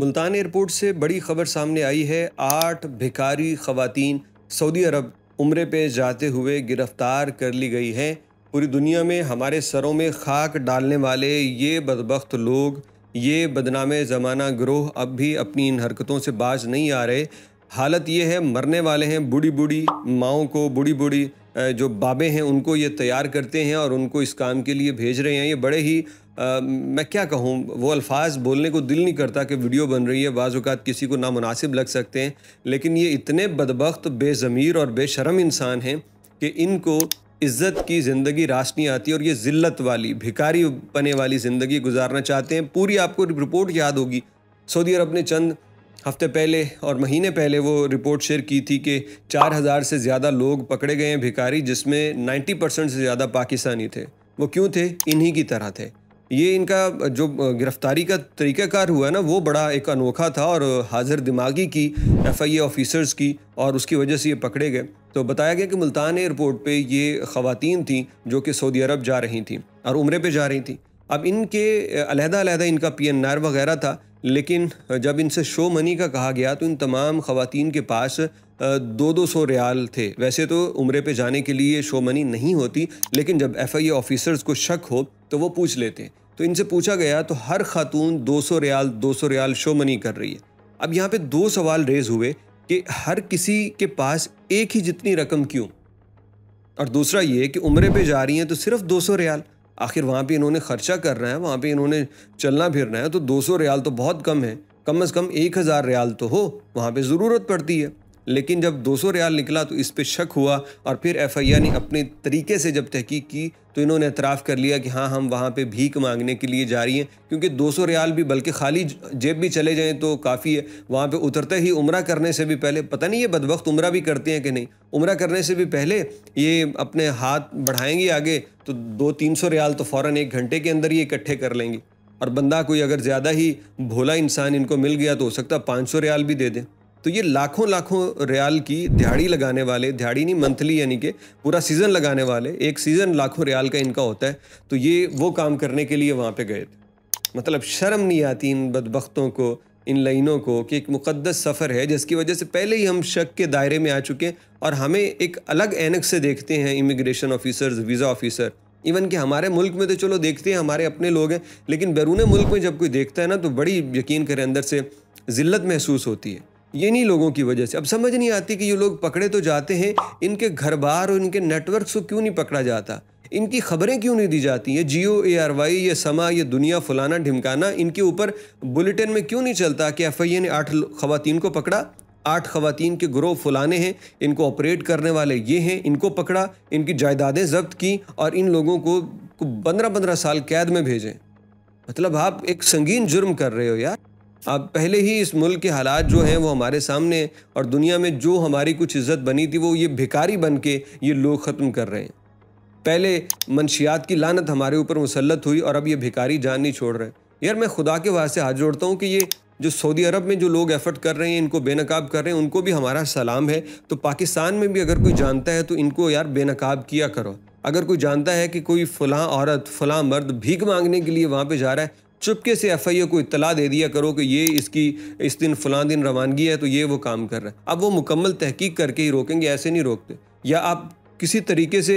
Multan airport से बड़ी खबर सामने आई है आठ भिकारी खवतान सऊदी अरब उम्र पे जाते हुए गिरफ्तार कर ली गई हैं पूरी दुनिया में हमारे सरों में खाक डालने वाले ये बदबخت लोग ये बदनाम ज़माना ग्रोह अब भी अपनी इन हरकतों से बाज नहीं आ रहे हालत ये है मरने वाले हैं बूढ़ी बूढ़ी माओ को बूढ़ी बूढ़ी जो बाबे हैं उनको ये तैयार करते हैं और उनको इस काम के लिए भेज रहे हैं ये बड़े ही आ, मैं क्या कहूँ वो अल्फाज बोलने को दिल नहीं करता कि वीडियो बन रही है बाज़ अवत किसी को नामनासिब लग सकते हैं लेकिन ये इतने बदबक बेज़मीर और बेशरम इंसान हैं कि इनको इज़्ज़त की ज़िंदगी रास नहीं आती और ये ज़िल्लत वाली भिकारी पने वाली ज़िंदगी गुजारना चाहते हैं पूरी आपको रिपोर्ट याद होगी सऊदी अरब ने चंद हफ्ते पहले और महीने पहले वो रिपोर्ट शेयर की थी कि 4000 से ज़्यादा लोग पकड़े गए हैं भिखारी जिसमें 90 परसेंट से ज़्यादा पाकिस्तानी थे वो क्यों थे इन्हीं की तरह थे ये इनका जो गिरफ्तारी का तरीक़ाकार हुआ ना वो बड़ा एक अनोखा था और हाजिर दिमागी की एफआईए ऑफिसर्स की और उसकी वजह से ये पकड़े गए तो बताया गया कि मुल्तान एयरपोर्ट पर ये खातन थी जो कि सऊदी अरब जा रही थी और उम्र पर जा रही थी अब इनके अलहदा अलहदा इनका पी एन आर वगैरह था लेकिन जब इनसे शो मनी का कहा गया तो इन तमाम खातन के पास दो दो सौ रियाल थे वैसे तो उम्र पे जाने के लिए शो मनी नहीं होती लेकिन जब एफ आई ऑफिसर्स को शक हो तो वो पूछ लेते हैं तो इनसे पूछा गया तो हर खातून दो सौ रियाल दो सौ रियाल शो मनी कर रही है अब यहाँ पे दो सवाल रेज हुए कि हर किसी के पास एक ही जितनी रकम क्यों और दूसरा ये कि उम्र पे जा रही हैं तो सिर्फ दो सौ रियाल आखिर वहाँ भी इन्होंने खर्चा करना है वहाँ भी इन्होंने चलना फिरना है तो 200 रियाल तो बहुत कम है कम अज़ कम एक हज़ार रियाल तो हो वहाँ पे ज़रूरत पड़ती है लेकिन जब 200 रियाल निकला तो इस पर शक हुआ और फिर एफआईआर ने अपने तरीके से जब तहकीक की तो इन्होंने एतराफ़ कर लिया कि हाँ हम वहाँ पे भीख मांगने के लिए जा रही हैं क्योंकि 200 रियाल भी बल्कि खाली जेब भी चले जाएं तो काफ़ी है वहाँ पे उतरते ही उम्र करने से भी पहले पता नहीं ये बदबक उम्र भी करते हैं कि नहीं उम्र करने से भी पहले ये अपने हाथ बढ़ाएंगे आगे तो दो तीन सौ रियाल तो फ़ौर एक घंटे के अंदर ही इकट्ठे कर लेंगे और बंदा कोई अगर ज़्यादा ही भोला इंसान इनको मिल गया तो हो सकता है पाँच रियाल भी दे दें तो ये लाखों लाखों रियाल की दिहाड़ी लगाने वाले दिहाड़ी नहीं मंथली यानी कि पूरा सीज़न लगाने वाले एक सीज़न लाखों रियाल का इनका होता है तो ये वो काम करने के लिए वहाँ पे गए थे मतलब शर्म नहीं आती इन बदबख्तों को इन लाइनों को कि एक मुकद्दस सफ़र है जिसकी वजह से पहले ही हम शक के दायरे में आ चुके हैं और हमें एक अलग एनक से देखते हैं immigration officers visa officer even कि हमारे मुल्क में तो चलो देखते हैं हमारे अपने लोग हैं लेकिन बैरून मुल्क में जब कोई देखता है ना तो बड़ी यकीन करें अंदर से ज़िल्लत महसूस होती है ये नहीं लोगों की वजह से अब समझ नहीं आती कि ये लोग पकड़े तो जाते हैं इनके घर बार और इनके नेटवर्क को क्यों नहीं पकड़ा जाता इनकी खबरें क्यों नहीं दी जाती ये जियो ए आर वाई ये समा ये दुनिया फलाना ढिमकाना इनके ऊपर बुलेटिन में क्यों नहीं चलता कि एफ आई ए ने आठ खवतिन को पकड़ा आठ खवतिन के ग्रोह फलाने हैं इनको ऑपरेट करने वाले ये हैं इनको पकड़ा इनकी जायदादें जब्त की और इन लोगों को पंद्रह पंद्रह साल कैद में भेजें मतलब आप एक संगीन जुर्म कर रहे हो यार अब पहले ही इस मुल्क के हालात जो हैं वो हमारे सामने और दुनिया में जो हमारी कुछ इज्जत बनी थी वो ये भिकारी बन के ये लोग ख़त्म कर रहे हैं पहले मनशियात की लानत हमारे ऊपर मुसलत हुई और अब ये भिकारी जान नहीं छोड़ रहे यार मैं खुदा के वास्ते हाथ जोड़ता हूँ कि ये जो सऊदी अरब में जो लोग एफर्ट कर रहे हैं इनको बेनकाब कर रहे हैं उनको भी हमारा सलाम है तो पाकिस्तान में भी अगर कोई जानता है तो इनको यार बेनकाब किया करो अगर कोई जानता है कि कोई फ़लाँ औरत फ़लाँ मर्द भीख मांगने के लिए वहाँ पे जा रहा है चुपके से एफ को इतला दे दिया करो कि ये इसकी इस दिन फलां दिन रवानगी है तो ये वो काम कर रहा है अब वो मुकम्मल तहकीक करके ही रोकेंगे ऐसे नहीं रोकते या आप किसी तरीके से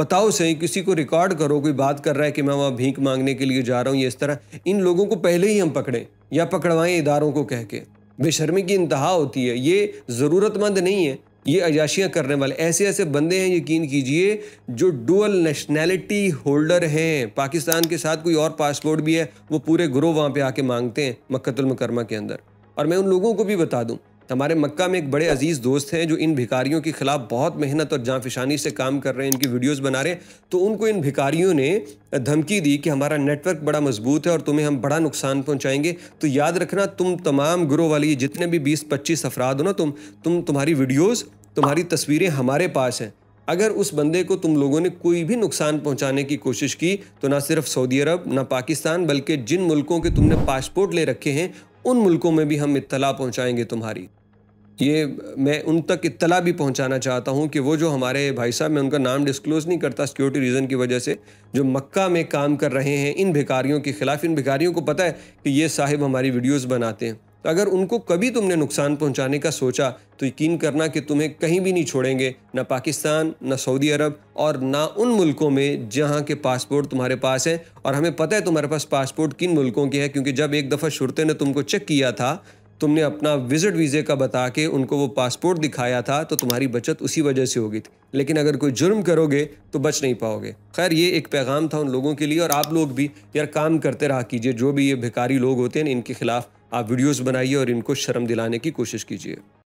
बताओ सही किसी को रिकॉर्ड करो कोई बात कर रहा है कि मैं वहाँ भीख मांगने के लिए जा रहा हूँ ये इस तरह इन लोगों को पहले ही हम पकड़ें या पकड़वाएं इदारों को कह के बेशर्मी की इंतहा होती है ये ज़रूरतमंद नहीं है ये अजाशियाँ करने वाले ऐसे ऐसे बंदे हैं यकीन कीजिए जो डुअल नेशनैलिटी होल्डर हैं पाकिस्तान के साथ कोई और पासपोर्ट भी है वो पूरे ग्रोह वहाँ पे आके मांगते हैं मक्तुलमकरमा के अंदर और मैं उन लोगों को भी बता दूँ हमारे मक्का में एक बड़े अजीज़ दोस्त हैं जो इन भिकारियों के खिलाफ बहुत मेहनत और जाफिशानी से काम कर रहे हैं इनकी वीडियोस बना रहे हैं तो उनको इन भिकारियों ने धमकी दी कि हमारा नेटवर्क बड़ा मजबूत है और तुम्हें हम बड़ा नुकसान पहुंचाएंगे तो याद रखना तुम तमाम ग्रोह वाली जितने भी बीस पच्चीस अफराद हो ना तुम तुम तुम्हारी वीडियोज़ तुम्हारी तस्वीरें हमारे पास हैं अगर उस बंदे को तुम लोगों ने कोई भी नुकसान पहुंचाने की कोशिश की तो ना सिर्फ सऊदी अरब ना पाकिस्तान बल्कि जिन मुल्कों के तुमने पासपोर्ट ले रखे हैं उन मुल्कों में भी हम इतला पहुँचाएँगे तुम्हारी ये मैं उन तक इतला भी पहुंचाना चाहता हूं कि वो जो हमारे भाई साहब मैं उनका नाम डिस्क्लोज़ नहीं करता सिक्योरिटी रीज़न की वजह से जो मक्का में काम कर रहे हैं इन भिकारियों के ख़िलाफ़ इन भिकारियों को पता है कि ये साहिब हमारी वीडियोज़ बनाते हैं तो अगर उनको कभी तुमने नुकसान पहुंचाने का सोचा तो यकीन करना कि तुम्हें कहीं भी नहीं छोड़ेंगे ना पाकिस्तान ना सऊदी अरब और ना उन मुल्कों में जहां के पासपोर्ट तुम्हारे पास हैं और हमें पता है तुम्हारे पास पासपोर्ट किन मुल्कों के हैं क्योंकि जब एक दफ़ा शुरते ने तुमको चेक किया था तुमने अपना विजिट वीज़े का बता के उनको वो पासपोर्ट दिखाया था तो तुम्हारी बचत उसी वजह से होगी थी लेकिन अगर कोई जुर्म करोगे तो बच नहीं पाओगे खैर ये एक पैगाम था उन लोगों के लिए और आप लोग भी यार काम करते रहा कीजिए जो भी ये भिकारी लोग होते हैं इनके खिलाफ आप वीडियोस बनाइए और इनको शर्म दिलाने की कोशिश कीजिए